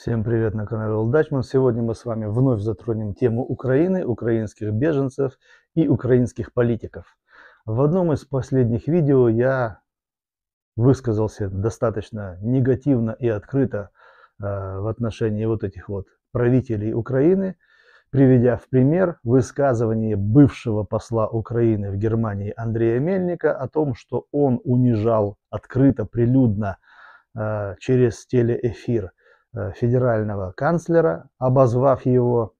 Всем привет на канале Олдачман. Сегодня мы с вами вновь затронем тему Украины, украинских беженцев и украинских политиков. В одном из последних видео я высказался достаточно негативно и открыто э, в отношении вот этих вот правителей Украины, приведя в пример высказывание бывшего посла Украины в Германии Андрея Мельника о том, что он унижал открыто, прилюдно э, через телеэфир – Э, федерального канцлера, обозвав его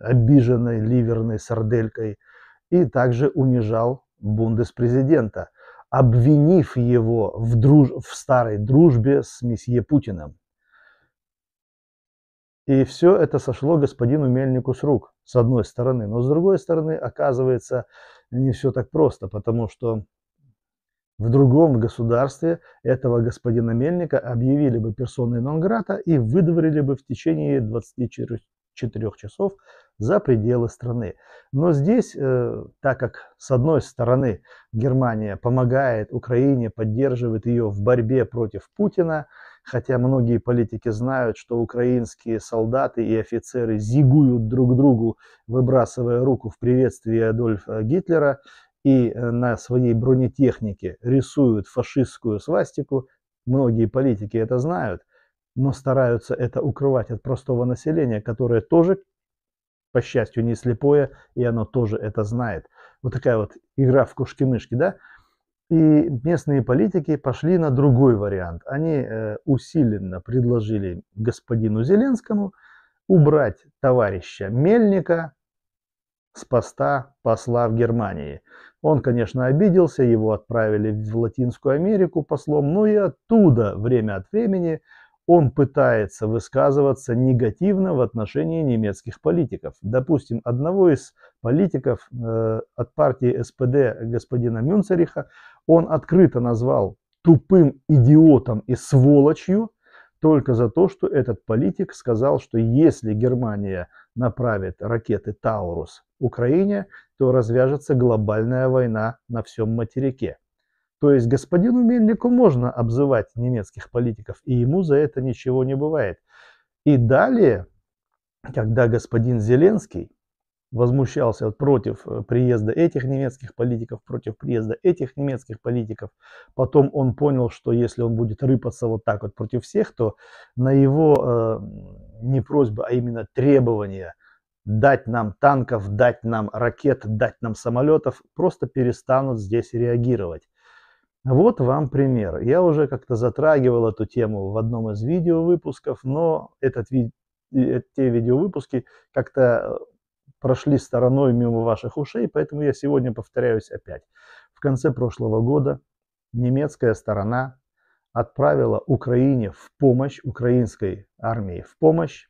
обиженной ливерной сарделькой, и также унижал бундеспрезидента, обвинив его в, друж... в старой дружбе с месье Путиным. И все это сошло господину Мельнику с рук, с одной стороны. Но с другой стороны, оказывается, не все так просто, потому что в другом государстве этого господина Мельника объявили бы персоной Нонграта и выдворили бы в течение 24 часов за пределы страны. Но здесь, э, так как с одной стороны Германия помогает Украине, поддерживает ее в борьбе против Путина, хотя многие политики знают, что украинские солдаты и офицеры зигуют друг другу, выбрасывая руку в приветствии Адольфа Гитлера, и э, на своей бронетехнике рисуют фашистскую свастику. Многие политики это знают, но стараются это укрывать от простого населения, которое тоже, по счастью, не слепое, и оно тоже это знает. Вот такая вот игра в кушки-мышки, да? И местные политики пошли на другой вариант. Они э, усиленно предложили господину Зеленскому убрать товарища Мельника с поста посла в Германии. Он, конечно, обиделся, его отправили в Латинскую Америку послом, но и оттуда время от времени он пытается высказываться негативно в отношении немецких политиков. Допустим, одного из политиков э, от партии СПД господина Мюнцериха он открыто назвал тупым идиотом и сволочью – только за то, что этот политик сказал, что если Германия направит ракеты «Таурус» Украине, то развяжется глобальная война на всем материке. То есть господину Мельнику можно обзывать немецких политиков, и ему за это ничего не бывает. И далее, когда господин Зеленский возмущался против э, приезда этих немецких политиков, против приезда этих немецких политиков. Потом он понял, что если он будет рыпаться вот так вот против всех, то на его э, не просьба, а именно требование дать нам танков, дать нам ракет, дать нам самолетов, просто перестанут здесь реагировать. Вот вам пример. Я уже как-то затрагивал эту тему в одном из видео выпусков, но этот вид э, те видеовыпуски как-то э, прошли стороной мимо ваших ушей, поэтому я сегодня повторяюсь опять. В конце прошлого года немецкая сторона отправила Украине в помощь, украинской армии в помощь.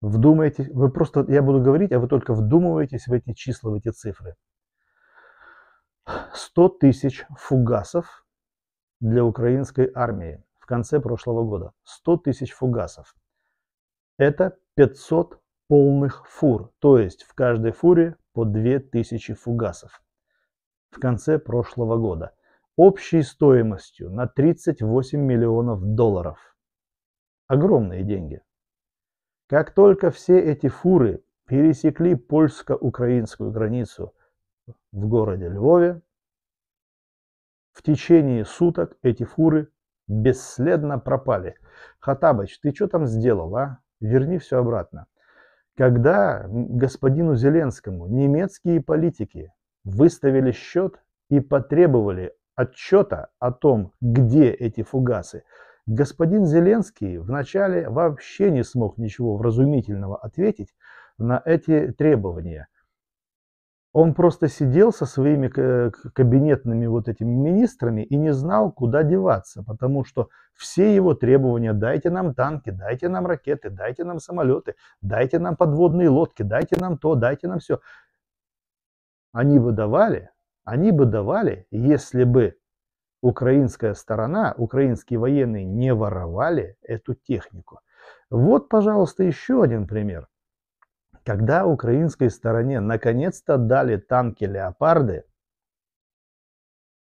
Вдумайтесь, вы просто, я буду говорить, а вы только вдумываетесь в эти числа, в эти цифры. 100 тысяч фугасов для украинской армии в конце прошлого года. 100 тысяч фугасов. Это 500 полных фур, то есть в каждой фуре по 2000 фугасов в конце прошлого года, общей стоимостью на 38 миллионов долларов. Огромные деньги. Как только все эти фуры пересекли польско-украинскую границу в городе Львове, в течение суток эти фуры бесследно пропали. Хатабыч, ты что там сделал, а? Верни все обратно когда господину Зеленскому немецкие политики выставили счет и потребовали отчета о том, где эти фугасы, господин Зеленский вначале вообще не смог ничего вразумительного ответить на эти требования – он просто сидел со своими э, кабинетными вот этими министрами и не знал, куда деваться, потому что все его требования «дайте нам танки, дайте нам ракеты, дайте нам самолеты, дайте нам подводные лодки, дайте нам то, дайте нам все». Они бы давали, они бы давали, если бы украинская сторона, украинские военные не воровали эту технику. Вот, пожалуйста, еще один пример. Когда украинской стороне наконец-то дали танки «Леопарды»,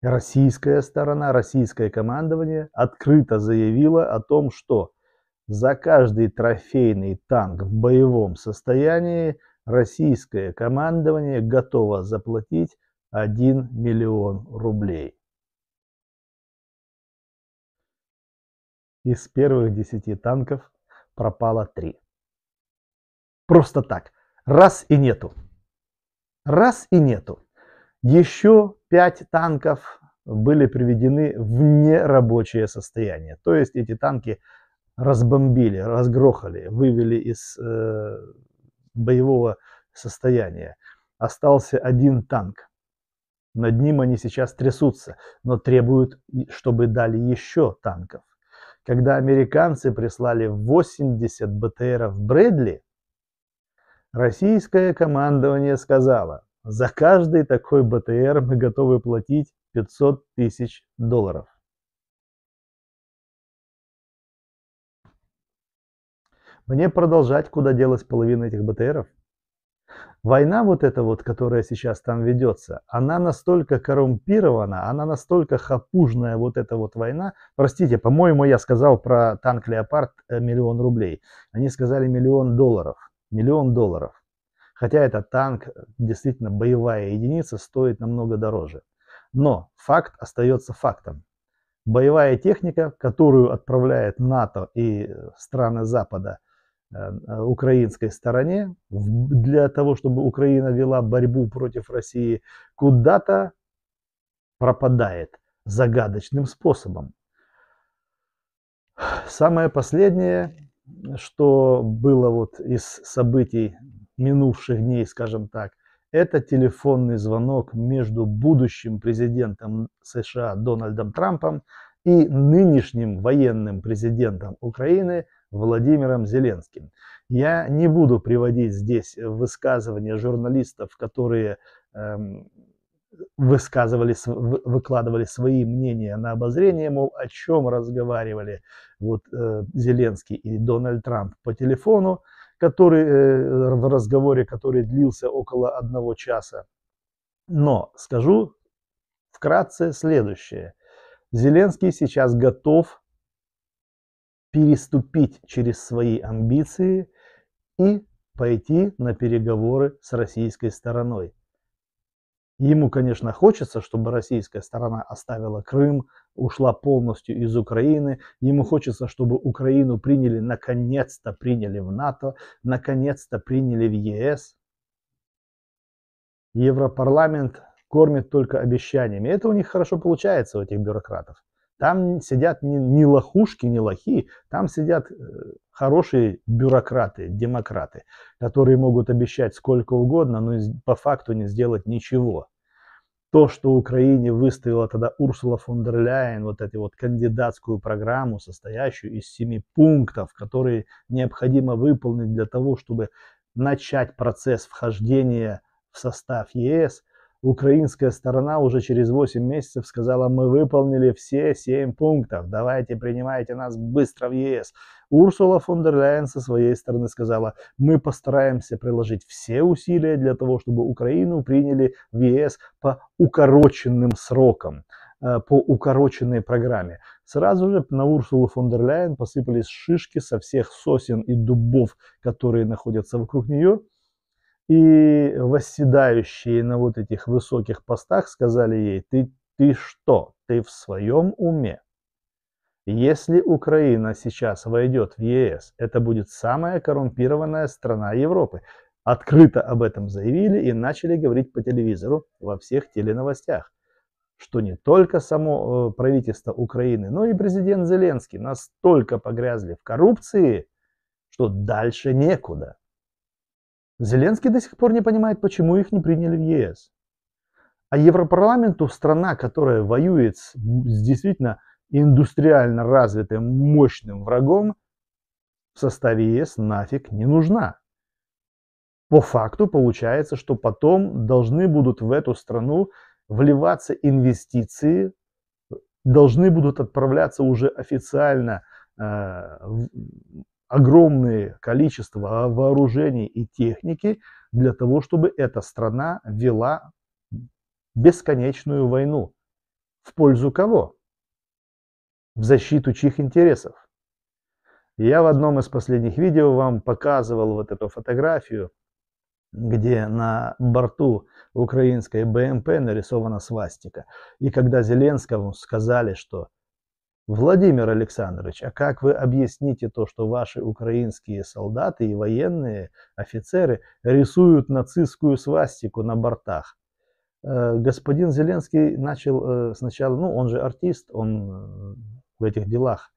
российская сторона, российское командование открыто заявило о том, что за каждый трофейный танк в боевом состоянии российское командование готово заплатить 1 миллион рублей. Из первых десяти танков пропало три. Просто так. Раз и нету. Раз и нету. Еще пять танков были приведены в нерабочее состояние. То есть эти танки разбомбили, разгрохали, вывели из э, боевого состояния. Остался один танк. Над ним они сейчас трясутся, но требуют, чтобы дали еще танков. Когда американцы прислали 80 БТРов Брэдли, Российское командование сказало, за каждый такой БТР мы готовы платить 500 тысяч долларов. Мне продолжать, куда делась половина этих БТРов? Война вот эта вот, которая сейчас там ведется, она настолько коррумпирована, она настолько хапужная вот эта вот война. Простите, по-моему, я сказал про танк «Леопард» э, миллион рублей. Они сказали миллион долларов. Миллион долларов. Хотя этот танк, э, действительно боевая единица, стоит намного дороже. Но факт остается фактом. Боевая техника, которую отправляет НАТО и э, страны Запада э, украинской стороне, для того, чтобы Украина вела борьбу против России, куда-то пропадает загадочным способом. Самое последнее что было вот из событий минувших дней, скажем так, это телефонный звонок между будущим президентом США Дональдом Трампом и нынешним военным президентом Украины Владимиром Зеленским. Я не буду приводить здесь высказывания журналистов, которые эм, высказывали, выкладывали свои мнения на обозрение, мол, о чем разговаривали вот э, Зеленский и Дональд Трамп по телефону, который, э, в разговоре, который длился около одного часа. Но скажу вкратце следующее. Зеленский сейчас готов переступить через свои амбиции и пойти на переговоры с российской стороной. Ему, конечно, хочется, чтобы российская сторона оставила Крым, ушла полностью из Украины. Ему хочется, чтобы Украину приняли, наконец-то приняли в НАТО, наконец-то приняли в ЕС. Европарламент кормит только обещаниями. Это у них хорошо получается, у этих бюрократов. Там сидят не, не лохушки, не лохи, там сидят э, хорошие бюрократы, демократы, которые могут обещать сколько угодно, но по факту не сделать ничего. То, что Украине выставила тогда Урсула фон дер Ляйен, вот эту вот кандидатскую программу, состоящую из семи пунктов, которые необходимо выполнить для того, чтобы начать процесс вхождения в состав ЕС, Украинская сторона уже через 8 месяцев сказала, мы выполнили все 7 пунктов, давайте принимайте нас быстро в ЕС. Урсула фон дер Ляйен со своей стороны сказала, мы постараемся приложить все усилия для того, чтобы Украину приняли в ЕС по укороченным срокам э, по укороченной программе. Сразу же на Урсулу фон дер Ляйен посыпались шишки со всех сосен и дубов, которые находятся вокруг нее. И восседающие на вот этих высоких постах сказали ей, ты, ты что, ты в своем уме? Если Украина сейчас войдет в ЕС, это будет самая коррумпированная страна Европы. Открыто об этом заявили и начали говорить по телевизору во всех теленовостях что не только само э, правительство Украины, но и президент Зеленский настолько погрязли в коррупции, что дальше некуда. Зеленский до сих пор не понимает, почему их не приняли в ЕС. А Европарламенту страна, которая воюет с, с действительно индустриально развитым мощным врагом, в составе ЕС нафиг не нужна. По факту получается, что потом должны будут в эту страну вливаться инвестиции, должны будут отправляться уже официально э, огромное количество вооружений и техники для того, чтобы эта страна вела бесконечную войну. В пользу кого? В защиту чьих интересов? Я в одном из последних видео вам показывал вот эту фотографию, где на борту украинской БМП нарисована свастика. И когда Зеленскому сказали, что Владимир Александрович, а как вы объясните то, что ваши украинские солдаты и военные офицеры рисуют нацистскую свастику на бортах? Э, господин Зеленский начал э, сначала, ну он же артист, он э, в этих делах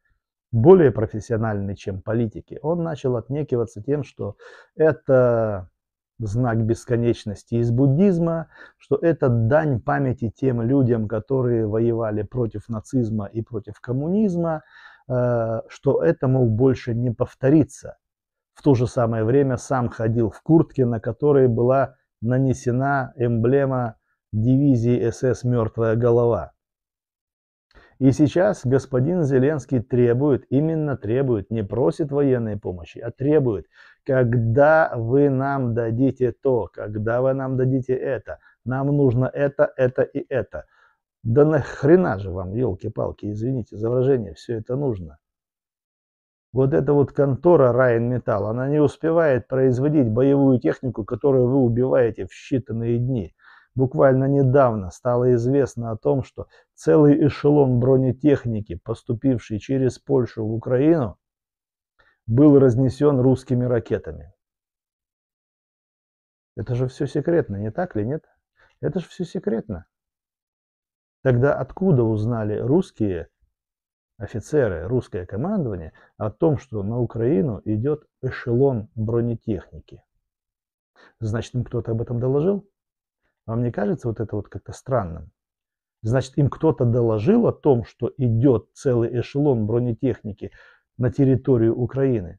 более профессиональный, чем политики. Он начал отнекиваться тем, что это знак бесконечности из буддизма, что это дань памяти тем людям, которые воевали против нацизма и против коммунизма, э, что это, мол, больше не повторится. В то же самое время сам ходил в куртке, на которой была нанесена эмблема дивизии СС «Мертвая голова». И сейчас господин Зеленский требует, именно требует, не просит военной помощи, а требует, когда вы нам дадите то, когда вы нам дадите это, нам нужно это, это и это. Да нахрена же вам, елки-палки, извините за выражение, все это нужно. Вот эта вот контора Райнметалл, она не успевает производить боевую технику, которую вы убиваете в считанные дни. Буквально недавно стало известно о том, что целый эшелон бронетехники, поступивший через Польшу в Украину, был разнесен русскими ракетами. Это же все секретно, не так ли, нет? Это же все секретно. Тогда откуда узнали русские офицеры, русское командование о том, что на Украину идет эшелон бронетехники? Значит, им кто-то об этом доложил? Вам не кажется вот это вот как-то странным? Значит, им кто-то доложил о том, что идет целый эшелон бронетехники на территорию Украины.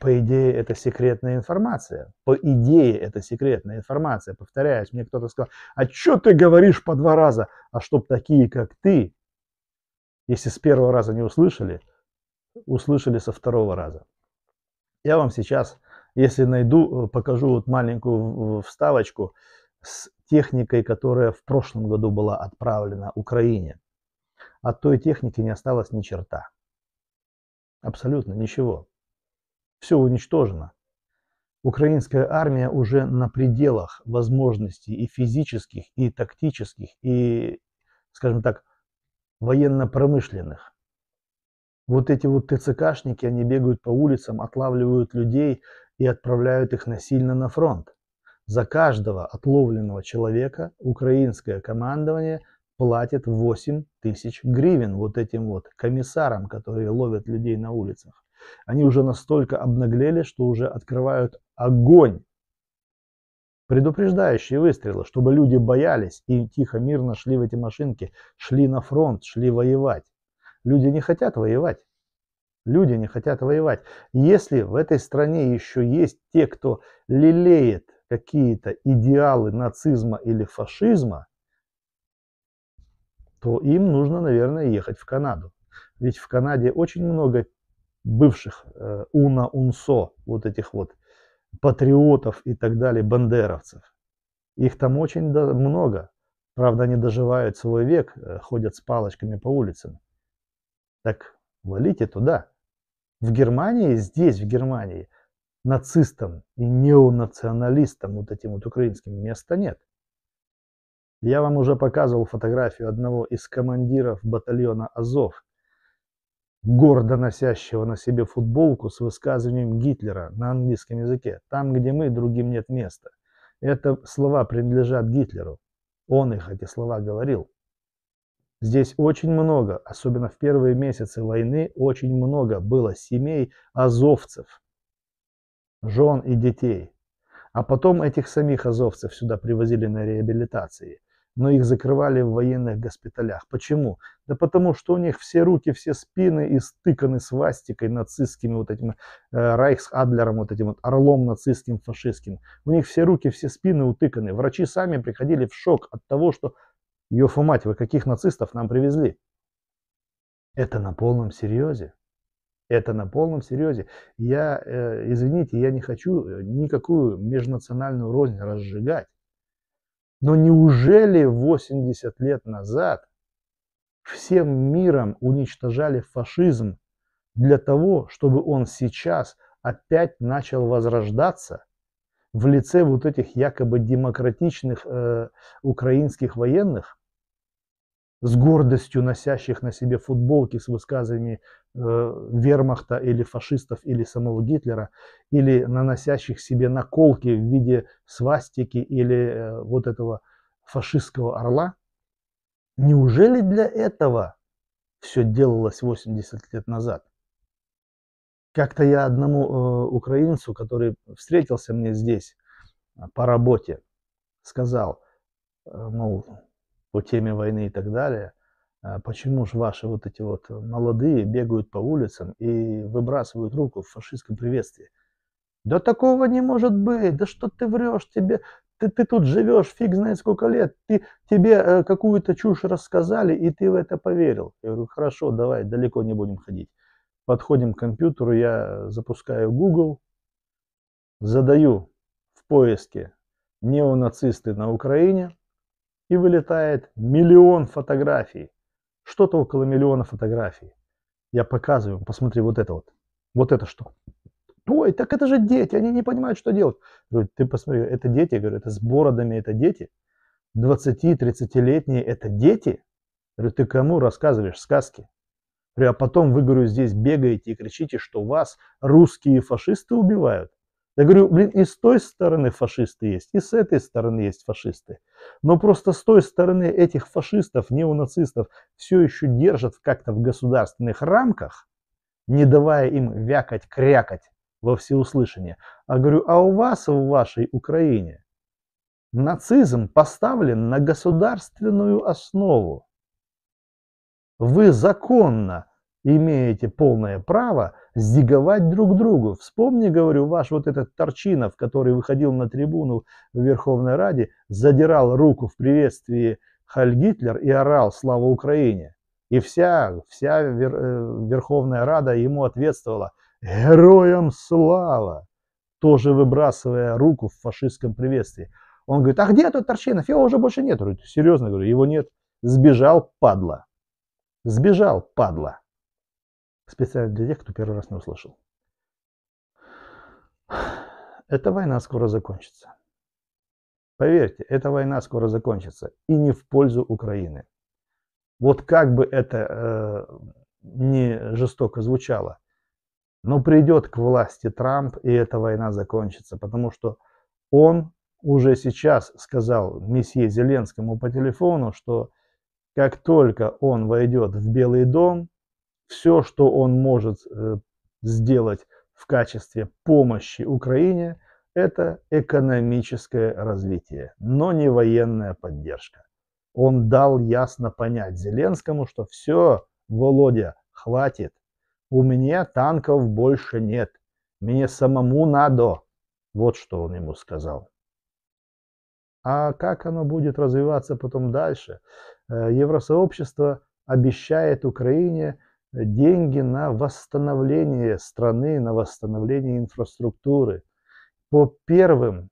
По идее, это секретная информация. По идее, это секретная информация. Повторяюсь, мне кто-то сказал, а что ты говоришь по два раза? А чтоб такие, как ты, если с первого раза не услышали, услышали со второго раза. Я вам сейчас, если найду, э, покажу вот маленькую вставочку с техникой, которая в прошлом году была отправлена Украине. От той техники не осталось ни черта. Абсолютно ничего. Все уничтожено. Украинская армия уже на пределах возможностей и физических, и тактических, и, скажем так, военно-промышленных. Вот эти вот ТЦКшники, они бегают по улицам, отлавливают людей и отправляют их насильно на фронт. За каждого отловленного человека украинское командование – платит 8 тысяч гривен вот этим вот комиссарам, которые ловят людей на улицах. Они уже настолько обнаглели, что уже открывают огонь. Предупреждающие выстрелы, чтобы люди боялись и тихо, мирно шли в эти машинки, шли на фронт, шли воевать. Люди не хотят воевать. Люди не хотят воевать. Если в этой стране еще есть те, кто лелеет какие-то идеалы нацизма или фашизма, то им нужно, наверное, ехать в Канаду. Ведь в Канаде очень много бывших э, уна, унсо, вот этих вот патриотов и так далее, бандеровцев. Их там очень много. Правда, они доживают свой век, э, ходят с палочками по улицам. Так валите туда. В Германии, здесь, в Германии, нацистам и неонационалистам, вот этим вот украинским, места нет. Я вам уже показывал фотографию одного из командиров батальона «Азов», гордо носящего на себе футболку с высказыванием Гитлера на английском языке. Там, где мы, другим нет места. Это слова принадлежат Гитлеру. Он их, эти слова, говорил. Здесь очень много, особенно в первые месяцы войны, очень много было семей азовцев, жен и детей. А потом этих самих азовцев сюда привозили на реабилитации – но их закрывали в военных госпиталях. Почему? Да потому что у них все руки, все спины истыканы свастикой нацистскими, вот этим э, Райхс-Адлером, вот этим вот орлом нацистским, фашистским. У них все руки, все спины утыканы. Врачи сами приходили в шок от того, что «Ёфу мать, вы каких нацистов нам привезли?» Это на полном серьезе. Это на полном серьезе. Я, э, извините, я не хочу э, никакую межнациональную рознь разжигать. Но неужели 80 лет назад всем миром уничтожали фашизм для того, чтобы он сейчас опять начал возрождаться в лице вот этих якобы демократичных э, украинских военных, с гордостью носящих на себе футболки с высказываниями? Э, вермахта или фашистов или самого Гитлера, или наносящих себе наколки в виде свастики или э, вот этого фашистского орла. Неужели для этого все делалось 80 лет назад? Как-то я одному э, украинцу, который встретился мне здесь по работе, сказал, мол, по теме войны и так далее, а, почему же ваши вот эти вот э, молодые бегают по улицам и выбрасывают руку в фашистском приветствии? Да такого не может быть, да что ты врешь, тебе, ты, ты тут живешь фиг знает сколько лет, ты, тебе э, какую-то чушь рассказали, и ты в это поверил. Я говорю, хорошо, давай, далеко не будем ходить. Подходим к компьютеру, я запускаю Google, задаю в поиске неонацисты на Украине, и вылетает миллион фотографий что-то около миллиона фотографий. Я показываю, посмотри, вот это вот. Вот это что? Ой, так это же дети, они не понимают, что делать. Говорю, ты посмотри, это дети, я говорю, это с бородами, это дети. 20-30-летние это дети? Говорю, ты кому рассказываешь сказки? Говорю, а потом вы, говорю, здесь бегаете и кричите, что вас русские фашисты убивают. Я говорю, блин, и с той стороны фашисты есть, и с этой стороны есть фашисты. Но просто с той стороны этих фашистов, неонацистов, все еще держат как-то в государственных рамках, не давая им вякать, крякать во всеуслышание. А говорю, а у вас в вашей Украине нацизм поставлен на государственную основу. Вы законно имеете полное право сдиговать друг другу. Вспомни, говорю, ваш вот этот Торчинов, который выходил на трибуну в Верховной Раде, задирал руку в приветствии Халь Гитлер и орал «Слава Украине!». И вся, вся э, Верховная Рада ему ответствовала «Героям слава!», тоже выбрасывая руку в фашистском приветствии. Он говорит, а где тот Торчинов? Его уже больше нет. Говорю, серьезно говорю, его нет. Сбежал, падла. Сбежал, падла. Специально для тех, кто первый раз не услышал. Эта война скоро закончится. Поверьте, эта война скоро закончится и не в пользу Украины. Вот как бы это э, не жестоко звучало, но придет к власти Трамп и эта война закончится, потому что он уже сейчас сказал месье Зеленскому по телефону, что как только он войдет в Белый дом, все, что он может э, сделать в качестве помощи Украине, это экономическое развитие, но не военная поддержка. Он дал ясно понять Зеленскому, что все, Володя, хватит. У меня танков больше нет. Мне самому надо. Вот что он ему сказал. А как оно будет развиваться потом дальше? Э, Евросообщество обещает Украине деньги на восстановление страны, на восстановление инфраструктуры. По первым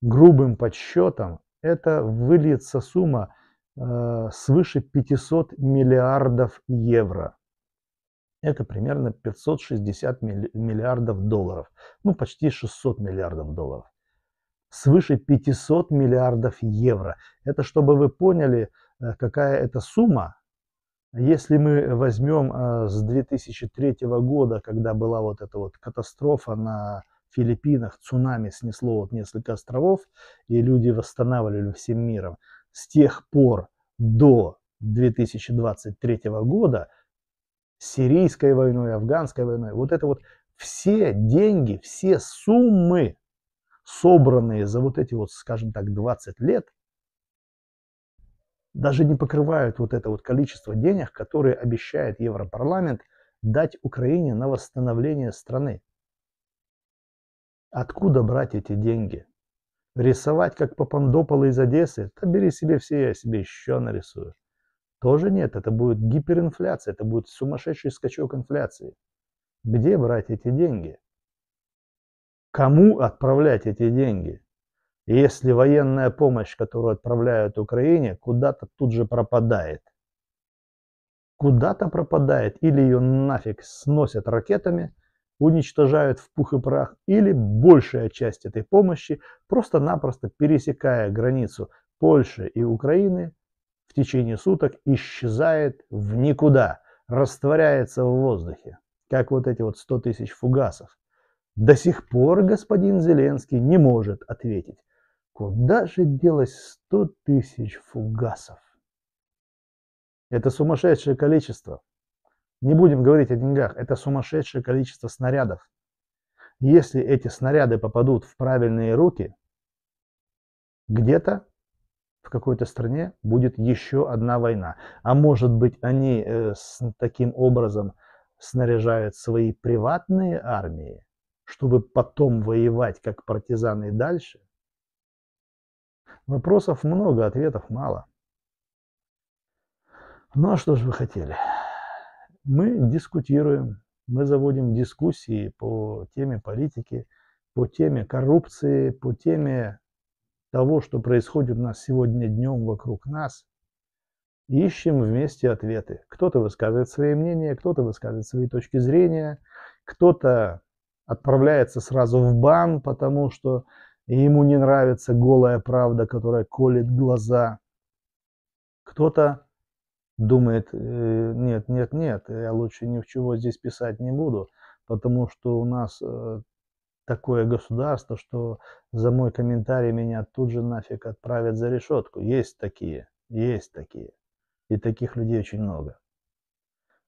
грубым подсчетам это выльется сумма э, свыше 500 миллиардов евро. Это примерно 560 миллиардов долларов, ну почти 600 миллиардов долларов. Свыше 500 миллиардов евро. Это чтобы вы поняли, э, какая это сумма, если мы возьмем э, с 2003 года, когда была вот эта вот катастрофа на Филиппинах, цунами снесло вот несколько островов, и люди восстанавливали всем миром, с тех пор до 2023 года сирийской войной, афганской войной, вот это вот все деньги, все суммы, собранные за вот эти вот, скажем так, 20 лет, даже не покрывают вот это вот количество денег, которые обещает Европарламент дать Украине на восстановление страны. Откуда брать эти деньги? Рисовать как Папандопола из Одессы? Да бери себе все, я себе еще нарисую. Тоже нет, это будет гиперинфляция, это будет сумасшедший скачок инфляции. Где брать эти деньги? Кому отправлять эти деньги? И если военная помощь, которую отправляют Украине, куда-то тут же пропадает. Куда-то пропадает. Или ее нафиг сносят ракетами, уничтожают в пух и прах. Или большая часть этой помощи, просто-напросто пересекая границу Польши и Украины, в течение суток исчезает в никуда, растворяется в воздухе, как вот эти вот 100 тысяч фугасов. До сих пор господин Зеленский не может ответить, Куда же делось сто тысяч фугасов? Это сумасшедшее количество. Не будем говорить о деньгах, это сумасшедшее количество снарядов. Если эти снаряды попадут в правильные руки, где-то в какой-то стране будет еще одна война. А может быть, они э, с таким образом снаряжают свои приватные армии, чтобы потом воевать как партизаны дальше – Вопросов много, ответов мало. Ну а что же вы хотели? Мы дискутируем, мы заводим дискуссии по теме политики, по теме коррупции, по теме того, что происходит у нас сегодня днем вокруг нас. Ищем вместе ответы. Кто-то высказывает свои мнения, кто-то высказывает свои точки зрения, кто-то отправляется сразу в бан, потому что и ему не нравится голая правда, которая колет глаза. Кто-то думает, э, нет, нет, нет, я лучше ни в чего здесь писать не буду, потому что у нас э, такое государство, что за мой комментарий меня тут же нафиг отправят за решетку. Есть такие, есть такие. И таких людей очень много.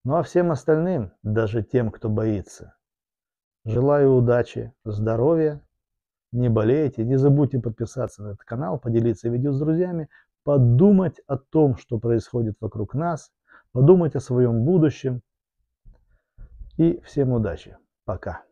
Ну а всем остальным, даже тем, кто боится, желаю удачи, здоровья не болейте, не забудьте подписаться на этот канал, поделиться видео с друзьями, подумать о том, что происходит вокруг нас, подумать о своем будущем. И всем удачи. Пока.